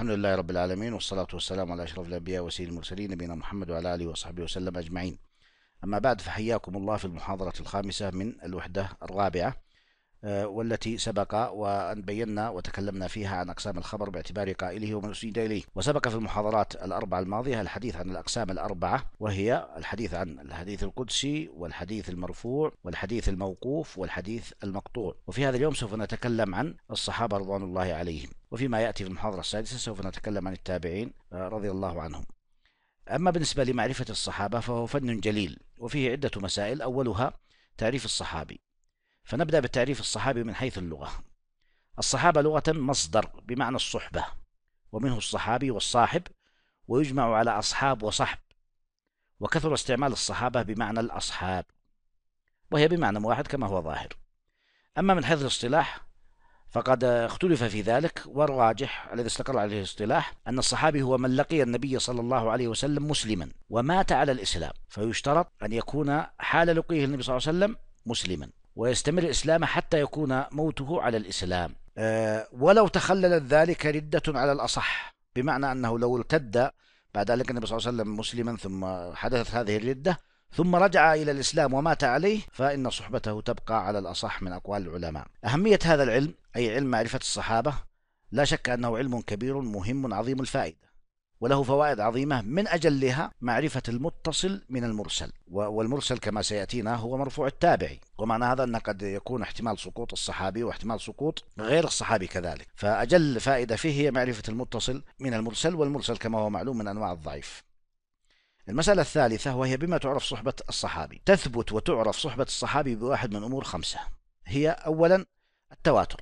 الحمد لله رب العالمين والصلاة والسلام على أشرف الأنبياء وسيد المرسلين نبينا محمد وعلى آله وصحبه وسلم أجمعين أما بعد فحياكم الله في المحاضرة الخامسة من الوحدة الرابعة آه، والتي سبق وأن بينا وتكلمنا فيها عن أقسام الخبر باعتبار قائله ومن أسند إليه وسبق في المحاضرات الأربعة الماضية الحديث عن الأقسام الأربعة وهي الحديث عن الحديث القدسي والحديث المرفوع والحديث الموقوف والحديث المقطوع وفي هذا اليوم سوف نتكلم عن الصحابة رضوان الله عليهم وفيما يأتي في المحاضرة السادسة سوف نتكلم عن التابعين آه، رضي الله عنهم أما بالنسبة لمعرفة الصحابة فهو فن جليل وفيه عدة مسائل أولها تعريف الصحابي فنبدأ بتعريف الصحابي من حيث اللغة الصحابة لغة مصدر بمعنى الصحبة ومنه الصحابي والصاحب ويجمع على أصحاب وصحب وكثر استعمال الصحابة بمعنى الأصحاب وهي بمعنى واحد كما هو ظاهر أما من حيث الاصطلاح فقد اختلف في ذلك والراجح الذي استقر عليه الاصطلاح أن الصحابي هو من لقي النبي صلى الله عليه وسلم مسلما ومات على الإسلام فيشترط أن يكون حال لقيه النبي صلى الله عليه وسلم مسلما ويستمر الإسلام حتى يكون موته على الإسلام آه، ولو تخللت ذلك ردة على الأصح بمعنى أنه لو ارتد بعد ذلك النبي صلى الله عليه وسلم مسلما ثم حدثت هذه الردة ثم رجع إلى الإسلام ومات عليه فإن صحبته تبقى على الأصح من أقوال العلماء أهمية هذا العلم أي علم معرفة الصحابة لا شك أنه علم كبير مهم عظيم الفائدة وله فوائد عظيمة من أجلها معرفة المتصل من المرسل والمرسل كما سيأتينا هو مرفوع التابعي ومعنى هذا أن قد يكون احتمال سقوط الصحابي واحتمال سقوط غير الصحابي كذلك فأجل فائدة فيه هي معرفة المتصل من المرسل والمرسل كما هو معلوم من أنواع الضعيف المسألة الثالثة وهي بما تعرف صحبة الصحابي تثبت وتعرف صحبة الصحابي بواحد من أمور خمسة هي أولا التواتر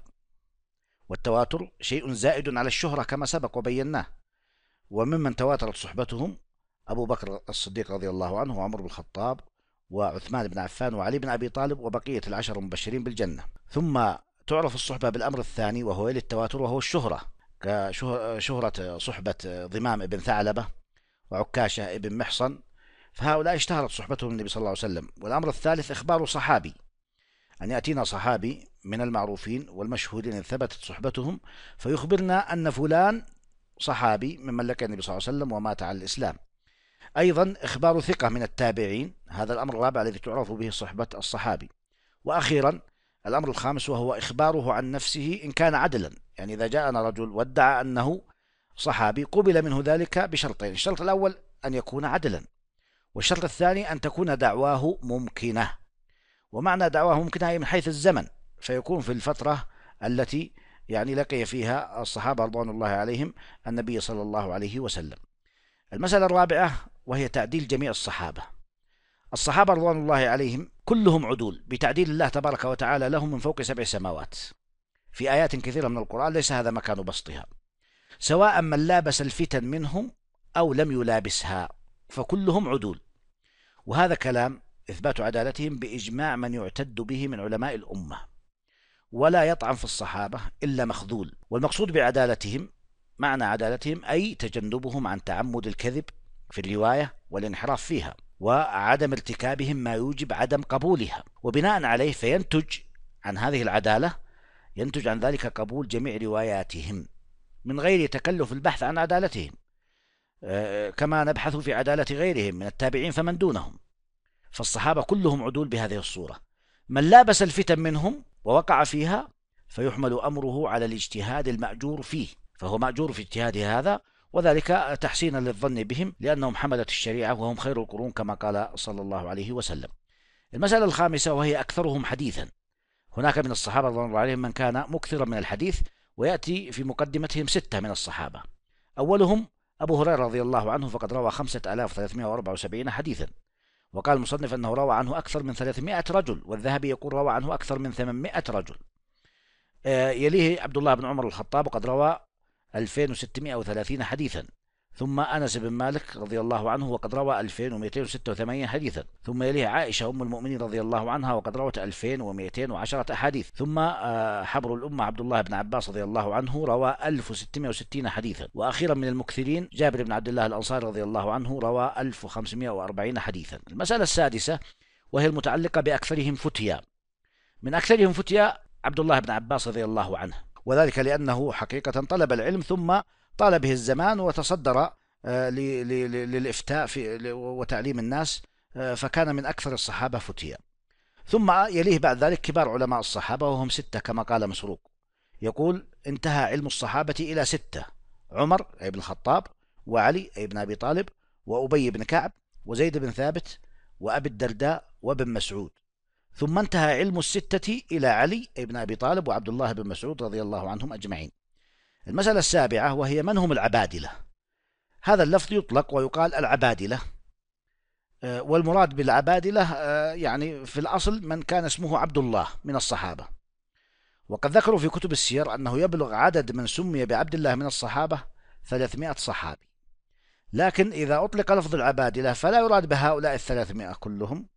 والتواتر شيء زائد على الشهرة كما سبق وبيناه وممن تواترت صحبتهم أبو بكر الصديق رضي الله عنه وعمر بن الخطاب وعثمان بن عفان وعلي بن أبي طالب وبقية العشر المبشرين بالجنة ثم تعرف الصحبة بالأمر الثاني وهو التواتر وهو الشهرة كشهرة صحبة ضمام ابن ثعلبة وعكاشة ابن محصن فهؤلاء اشتهرت صحبتهم النبي صلى الله عليه وسلم والأمر الثالث إخبار صحابي أن يأتينا صحابي من المعروفين والمشهورين إن ثبتت صحبتهم فيخبرنا أن فلان صحابي ممن لقي النبي صلى الله عليه وسلم ومات على الإسلام أيضا إخبار ثقة من التابعين هذا الأمر الرابع الذي تعرف به صحبة الصحابي وأخيرا الأمر الخامس وهو إخباره عن نفسه إن كان عدلا يعني إذا جاءنا رجل وادعى أنه صحابي قبل منه ذلك بشرطين الشرط الأول أن يكون عدلا والشرط الثاني أن تكون دعواه ممكنة ومعنى دعواه ممكنة هي من حيث الزمن فيكون في الفترة التي يعني لقي فيها الصحابة رضوان الله عليهم النبي صلى الله عليه وسلم المسألة الرابعة وهي تعديل جميع الصحابة الصحابة رضوان الله عليهم كلهم عدول بتعديل الله تبارك وتعالى لهم من فوق سبع سماوات في آيات كثيرة من القرآن ليس هذا مكان بسطها سواء من لابس الفتن منهم أو لم يلابسها فكلهم عدول وهذا كلام إثبات عدالتهم بإجماع من يعتد به من علماء الأمة ولا يطعن في الصحابة إلا مخذول والمقصود بعدالتهم معنى عدالتهم أي تجنبهم عن تعمد الكذب في الرواية والانحراف فيها وعدم ارتكابهم ما يوجب عدم قبولها وبناء عليه فينتج عن هذه العدالة ينتج عن ذلك قبول جميع رواياتهم من غير تكلف البحث عن عدالتهم آه، كما نبحث في عدالة غيرهم من التابعين فمن دونهم فالصحابة كلهم عدول بهذه الصورة من لابس الفتن منهم ووقع فيها فيحمل أمره على الاجتهاد المأجور فيه فهو مأجور في اجتهاد هذا وذلك تحسينا للظن بهم لأنهم حملت الشريعة وهم خير القرون كما قال صلى الله عليه وسلم المسألة الخامسة وهي أكثرهم حديثا هناك من الصحابة رضي الله عليهم من كان مكثرا من الحديث ويأتي في مقدمتهم ستة من الصحابة أولهم أبو هريرة رضي الله عنه فقد روى 5374 حديثا وقال المصنف أنه روى عنه أكثر من 300 رجل والذهبي يقول روى عنه أكثر من 800 رجل آه، يليه عبد الله بن عمر الخطاب وقد روى 2630 حديثا ثم أنس بن مالك رضي الله عنه وقد روى 2286 حديثا ثم يليه عائشة أم المؤمنين رضي الله عنها وقد روت 2210 أحاديث ثم آه، حبر الأمة عبد الله بن عباس رضي الله عنه روى 1660 حديثا وأخيرا من المكثرين جابر بن عبد الله الأنصاري رضي الله عنه روى 1540 حديثا المسألة السادسة وهي المتعلقة بأكثرهم فتيا من أكثرهم فتيا عبد الله بن عباس رضي الله عنه وذلك لأنه حقيقة طلب العلم ثم طال به الزمان وتصدر آه، للإفتاء في وتعليم الناس آه، فكان من أكثر الصحابة فتيا ثم يليه بعد ذلك كبار علماء الصحابة وهم ستة كما قال مسروق يقول انتهى علم الصحابة إلى ستة عمر أي بن الخطاب وعلي أي بن أبي طالب وأبي بن كعب وزيد بن ثابت وأبي الدرداء وابن مسعود ثم انتهى علم الستة إلى علي بن أبي طالب وعبد الله بن مسعود رضي الله عنهم أجمعين المسألة السابعة وهي من هم العبادلة هذا اللفظ يطلق ويقال العبادلة آه، والمراد بالعبادلة آه، يعني في الأصل من كان اسمه عبد الله من الصحابة وقد ذكروا في كتب السير أنه يبلغ عدد من سمي بعبد الله من الصحابة 300 صحابي لكن إذا أطلق لفظ العبادلة فلا يراد بهؤلاء الثلاثمائة كلهم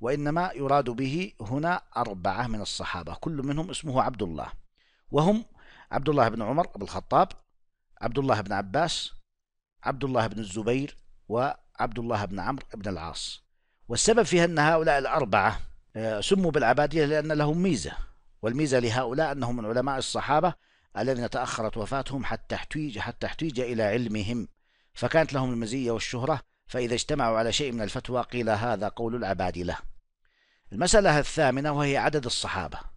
وإنما يراد به هنا أربعة من الصحابة كل منهم اسمه عبد الله وهم عبد الله بن عمر بن الخطاب عبد الله بن عباس عبد الله بن الزبير وعبد الله بن عمرو بن العاص والسبب في أن هؤلاء الأربعة آه، سموا بالعبادية لأن لهم ميزة والميزة لهؤلاء أنهم من علماء الصحابة الذين تأخرت وفاتهم حتى احتيج حتى احتيج إلى علمهم فكانت لهم المزية والشهرة فإذا اجتمعوا على شيء من الفتوى قيل هذا قول العبادلة المسألة الثامنة وهي عدد الصحابة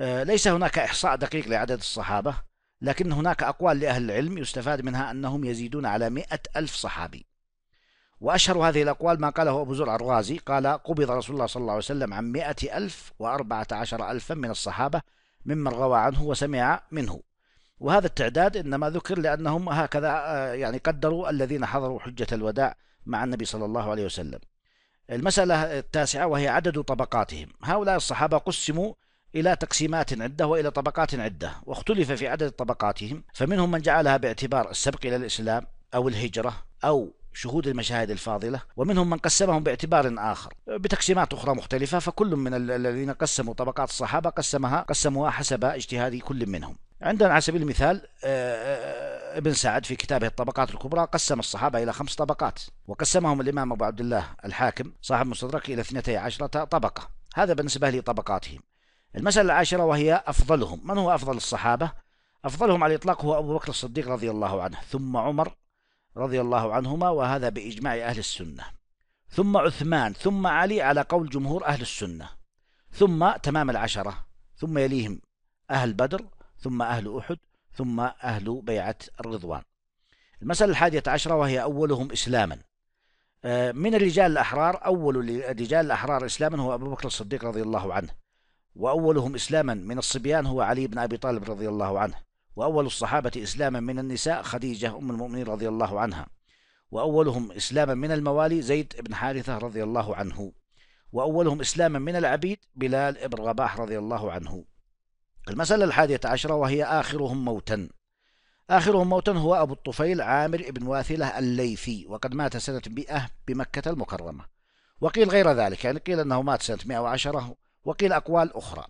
آه، ليس هناك إحصاء دقيق لعدد الصحابة لكن هناك أقوال لأهل العلم يستفاد منها أنهم يزيدون على مئة ألف صحابي وأشهر هذه الأقوال ما قاله أبو زرع الرازي قال قبض رسول الله صلى الله عليه وسلم عن مئة ألف وأربعة عشر ألفا من الصحابة ممن روى عنه وسمع منه وهذا التعداد إنما ذكر لأنهم هكذا آه، يعني قدروا الذين حضروا حجة الوداع مع النبي صلى الله عليه وسلم المسألة التاسعة وهي عدد طبقاتهم هؤلاء الصحابة قسموا إلى تقسيمات عدة وإلى طبقات عدة واختلف في عدد طبقاتهم فمنهم من جعلها باعتبار السبق إلى الإسلام أو الهجرة أو شهود المشاهد الفاضلة ومنهم من قسمهم باعتبار آخر بتقسيمات أخرى مختلفة فكل من الذين قسموا طبقات الصحابة قسمها قسموها حسب اجتهاد كل منهم عندنا على سبيل المثال آه، آه، ابن سعد في كتابه الطبقات الكبرى قسم الصحابة إلى خمس طبقات وقسمهم الإمام أبو عبد الله الحاكم صاحب مستدرك إلى 12 طبقة هذا بالنسبة لطبقاتهم المسألة العاشرة وهي أفضلهم من هو أفضل الصحابة أفضلهم على الإطلاق هو أبو بكر الصديق رضي الله عنه ثم عمر رضي الله عنهما وهذا بإجماع أهل السنة ثم عثمان ثم علي على قول جمهور أهل السنة ثم تمام العشرة ثم يليهم أهل بدر ثم أهل أحد ثم أهل بيعة الرضوان المسألة الحادية عشرة وهي أولهم إسلاما آه، من الرجال الأحرار أول الرجال الأحرار إسلاما هو أبو بكر الصديق رضي الله عنه وأولهم إسلاما من الصبيان هو علي بن أبي طالب رضي الله عنه وأول الصحابة إسلاما من النساء خديجة أم المؤمنين رضي الله عنها وأولهم إسلاما من الموالي زيد بن حارثة رضي الله عنه وأولهم إسلاما من العبيد بلال بن رباح رضي الله عنه المسألة الحادية عشرة وهي آخرهم موتا آخرهم موتا هو أبو الطفيل عامر بن واثلة الليثي وقد مات سنة 100 بمكة المكرمة وقيل غير ذلك يعني قيل أنه مات سنة 110 وقيل أقوال أخرى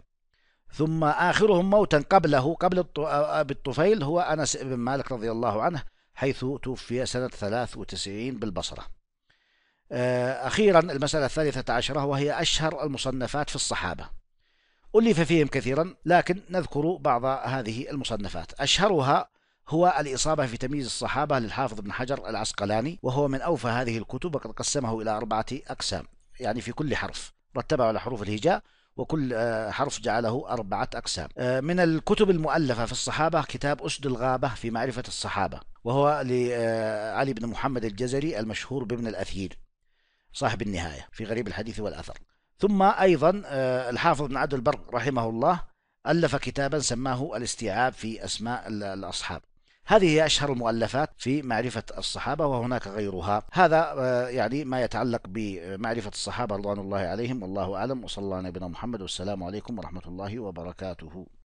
ثم آخرهم موتا قبله قبل أبي آه، آه، الطفيل هو أنس بن مالك رضي الله عنه حيث توفي سنة 93 بالبصرة آه، أخيرا المسألة الثالثة عشرة وهي أشهر المصنفات في الصحابة ألف فيهم كثيرا لكن نذكر بعض هذه المصنفات أشهرها هو الإصابة في تمييز الصحابة للحافظ بن حجر العسقلاني وهو من أوفى هذه الكتب وقد قسمه إلى أربعة أقسام يعني في كل حرف رتبه على حروف الهجاء وكل آه، حرف جعله أربعة أقسام آه، من الكتب المؤلفة في الصحابة كتاب أسد الغابة في معرفة الصحابة وهو لعلي آه، بن محمد الجزري المشهور بابن الأثير صاحب النهاية في غريب الحديث والأثر ثم أيضا الحافظ بن عبد البر رحمه الله ألف كتابا سماه الاستيعاب في أسماء الأصحاب هذه هي أشهر المؤلفات في معرفة الصحابة وهناك غيرها هذا آه، يعني ما يتعلق بمعرفة الصحابة رضوان الله عليهم والله أعلم وصلى الله على نبينا محمد والسلام عليكم ورحمة الله وبركاته